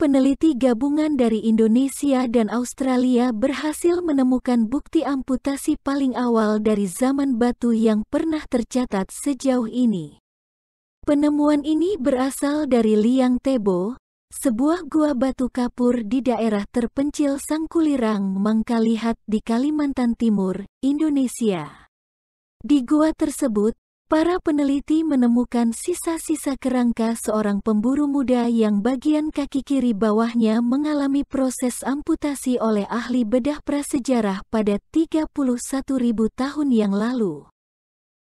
peneliti gabungan dari Indonesia dan Australia berhasil menemukan bukti amputasi paling awal dari zaman batu yang pernah tercatat sejauh ini. Penemuan ini berasal dari Liang Tebo, sebuah gua batu kapur di daerah terpencil Sangkulirang, Mangkalihat di Kalimantan Timur, Indonesia. Di gua tersebut, Para peneliti menemukan sisa-sisa kerangka seorang pemburu muda yang bagian kaki kiri bawahnya mengalami proses amputasi oleh ahli bedah prasejarah pada 31.000 tahun yang lalu.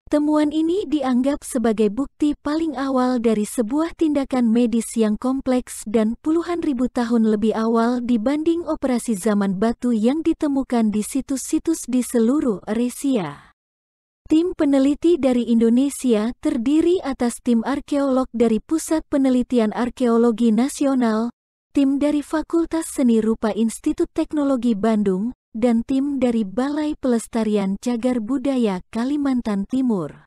Temuan ini dianggap sebagai bukti paling awal dari sebuah tindakan medis yang kompleks dan puluhan ribu tahun lebih awal dibanding operasi zaman batu yang ditemukan di situs-situs di seluruh Eresia. Tim peneliti dari Indonesia terdiri atas tim arkeolog dari Pusat Penelitian Arkeologi Nasional, tim dari Fakultas Seni Rupa Institut Teknologi Bandung, dan tim dari Balai Pelestarian Cagar Budaya Kalimantan Timur.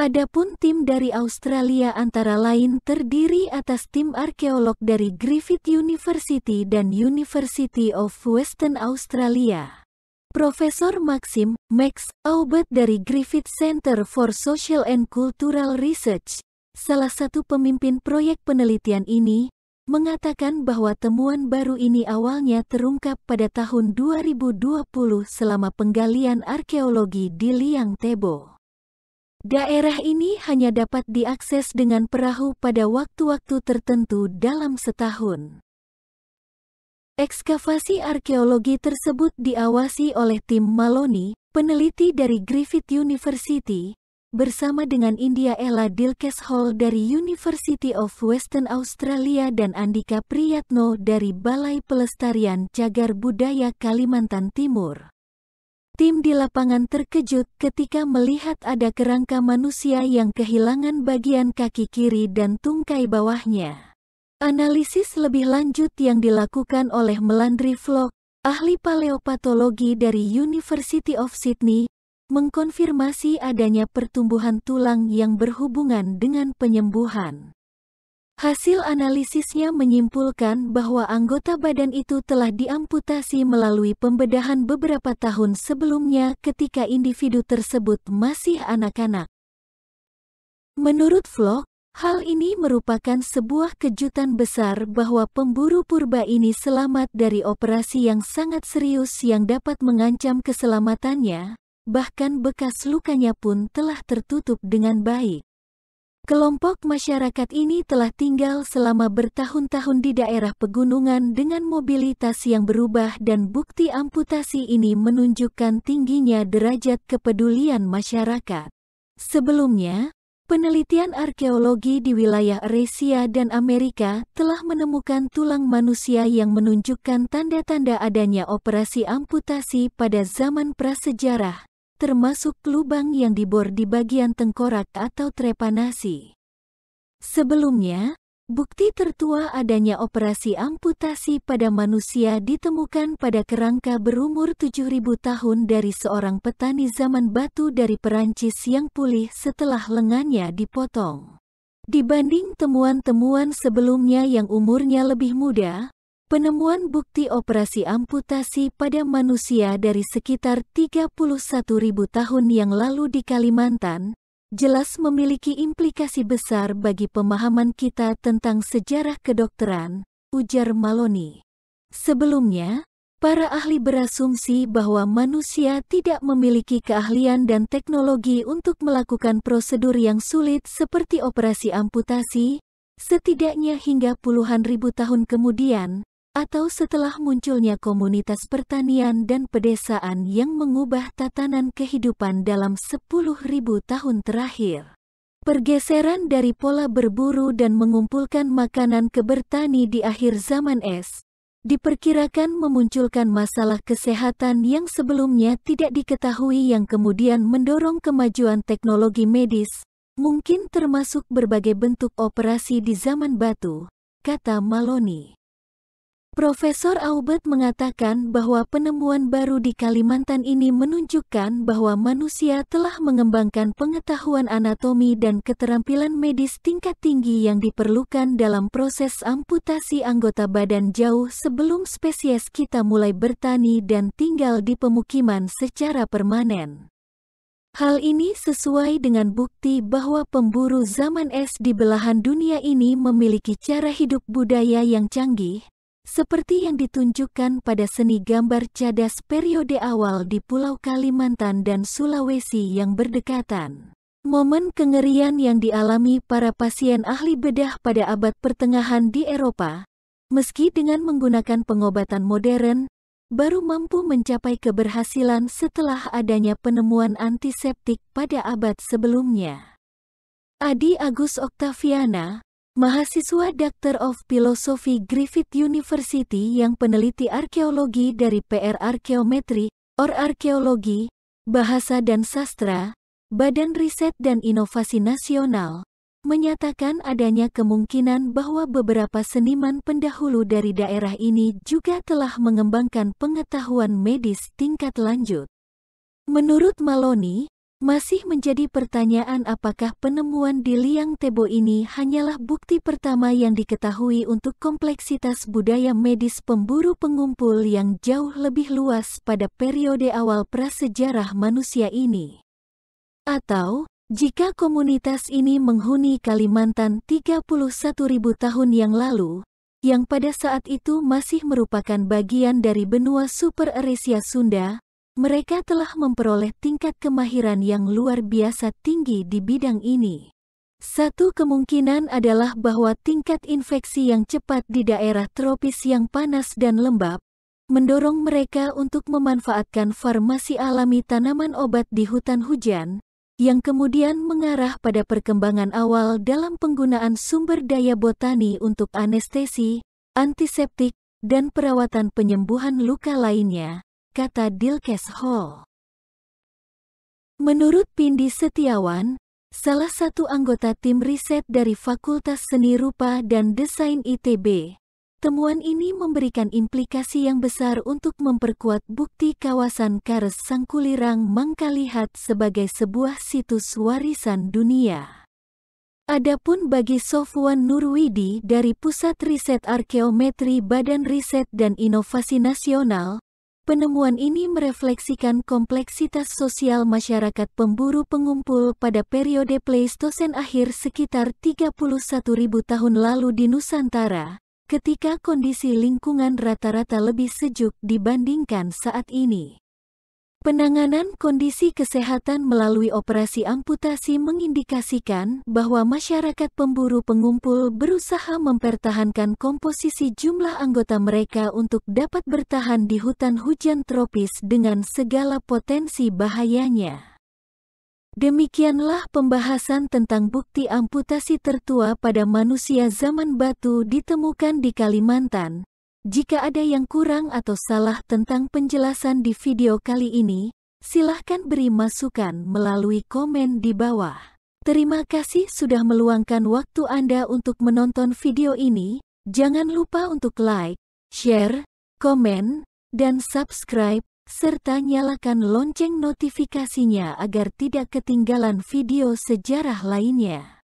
Adapun tim dari Australia antara lain terdiri atas tim arkeolog dari Griffith University dan University of Western Australia. Profesor Maxim Max Aubert dari Griffith Center for Social and Cultural Research, salah satu pemimpin proyek penelitian ini, mengatakan bahwa temuan baru ini awalnya terungkap pada tahun 2020 selama penggalian arkeologi di Liang Tebo. Daerah ini hanya dapat diakses dengan perahu pada waktu-waktu tertentu dalam setahun. Ekskavasi arkeologi tersebut diawasi oleh tim Maloney, peneliti dari Griffith University, bersama dengan India Ella Dilkes Hall dari University of Western Australia dan Andika Priyatno dari Balai Pelestarian Cagar Budaya Kalimantan Timur. Tim di lapangan terkejut ketika melihat ada kerangka manusia yang kehilangan bagian kaki kiri dan tungkai bawahnya. Analisis lebih lanjut yang dilakukan oleh Melandri Vlog, ahli paleopatologi dari University of Sydney, mengkonfirmasi adanya pertumbuhan tulang yang berhubungan dengan penyembuhan. Hasil analisisnya menyimpulkan bahwa anggota badan itu telah diamputasi melalui pembedahan beberapa tahun sebelumnya ketika individu tersebut masih anak-anak. Menurut Vlog, Hal ini merupakan sebuah kejutan besar bahwa pemburu purba ini selamat dari operasi yang sangat serius yang dapat mengancam keselamatannya, bahkan bekas lukanya pun telah tertutup dengan baik. Kelompok masyarakat ini telah tinggal selama bertahun-tahun di daerah pegunungan dengan mobilitas yang berubah dan bukti amputasi ini menunjukkan tingginya derajat kepedulian masyarakat. Sebelumnya, Penelitian arkeologi di wilayah Eresia dan Amerika telah menemukan tulang manusia yang menunjukkan tanda-tanda adanya operasi amputasi pada zaman prasejarah, termasuk lubang yang dibor di bagian tengkorak atau trepanasi. Sebelumnya, Bukti tertua adanya operasi amputasi pada manusia ditemukan pada kerangka berumur 7000 tahun dari seorang petani zaman batu dari Perancis yang pulih setelah lengannya dipotong. Dibanding temuan-temuan sebelumnya yang umurnya lebih muda, penemuan bukti operasi amputasi pada manusia dari sekitar 31.000 tahun yang lalu di Kalimantan, jelas memiliki implikasi besar bagi pemahaman kita tentang sejarah kedokteran, ujar Maloney. Sebelumnya, para ahli berasumsi bahwa manusia tidak memiliki keahlian dan teknologi untuk melakukan prosedur yang sulit seperti operasi amputasi, setidaknya hingga puluhan ribu tahun kemudian, atau setelah munculnya komunitas pertanian dan pedesaan yang mengubah tatanan kehidupan dalam 10.000 tahun terakhir. Pergeseran dari pola berburu dan mengumpulkan makanan ke bertani di akhir zaman es, diperkirakan memunculkan masalah kesehatan yang sebelumnya tidak diketahui yang kemudian mendorong kemajuan teknologi medis, mungkin termasuk berbagai bentuk operasi di zaman batu, kata Maloney. Profesor Aubert mengatakan bahwa penemuan baru di Kalimantan ini menunjukkan bahwa manusia telah mengembangkan pengetahuan anatomi dan keterampilan medis tingkat tinggi yang diperlukan dalam proses amputasi anggota badan jauh sebelum spesies kita mulai bertani dan tinggal di pemukiman secara permanen. Hal ini sesuai dengan bukti bahwa pemburu zaman es di belahan dunia ini memiliki cara hidup budaya yang canggih, seperti yang ditunjukkan pada seni gambar cadas periode awal di Pulau Kalimantan dan Sulawesi yang berdekatan. Momen kengerian yang dialami para pasien ahli bedah pada abad pertengahan di Eropa, meski dengan menggunakan pengobatan modern, baru mampu mencapai keberhasilan setelah adanya penemuan antiseptik pada abad sebelumnya. Adi Agus Oktaviana, mahasiswa Doctor of Philosophy Griffith University yang peneliti arkeologi dari PR Arkeometri, or Arkeologi, Bahasa dan Sastra, Badan Riset dan Inovasi Nasional, menyatakan adanya kemungkinan bahwa beberapa seniman pendahulu dari daerah ini juga telah mengembangkan pengetahuan medis tingkat lanjut. Menurut Maloney. Masih menjadi pertanyaan apakah penemuan di Liang Tebo ini hanyalah bukti pertama yang diketahui untuk kompleksitas budaya medis pemburu pengumpul yang jauh lebih luas pada periode awal prasejarah manusia ini. Atau, jika komunitas ini menghuni Kalimantan 31.000 tahun yang lalu, yang pada saat itu masih merupakan bagian dari benua Super Eresia Sunda, mereka telah memperoleh tingkat kemahiran yang luar biasa tinggi di bidang ini. Satu kemungkinan adalah bahwa tingkat infeksi yang cepat di daerah tropis yang panas dan lembab mendorong mereka untuk memanfaatkan farmasi alami tanaman obat di hutan hujan, yang kemudian mengarah pada perkembangan awal dalam penggunaan sumber daya botani untuk anestesi, antiseptik, dan perawatan penyembuhan luka lainnya, kata Dilkes Hall. Menurut Pindi Setiawan, salah satu anggota tim riset dari Fakultas Seni Rupa dan Desain ITB, temuan ini memberikan implikasi yang besar untuk memperkuat bukti kawasan Kares Sangkulirang Mangkalihat sebagai sebuah situs warisan dunia. Adapun bagi Sofwan Nurwidi dari Pusat Riset Arkeometri Badan Riset dan Inovasi Nasional, Penemuan ini merefleksikan kompleksitas sosial masyarakat pemburu pengumpul pada periode Pleistosen akhir sekitar 31.000 tahun lalu di Nusantara, ketika kondisi lingkungan rata-rata lebih sejuk dibandingkan saat ini. Penanganan kondisi kesehatan melalui operasi amputasi mengindikasikan bahwa masyarakat pemburu pengumpul berusaha mempertahankan komposisi jumlah anggota mereka untuk dapat bertahan di hutan hujan tropis dengan segala potensi bahayanya. Demikianlah pembahasan tentang bukti amputasi tertua pada manusia zaman batu ditemukan di Kalimantan, jika ada yang kurang atau salah tentang penjelasan di video kali ini, silahkan beri masukan melalui komen di bawah. Terima kasih sudah meluangkan waktu Anda untuk menonton video ini. Jangan lupa untuk like, share, komen, dan subscribe, serta nyalakan lonceng notifikasinya agar tidak ketinggalan video sejarah lainnya.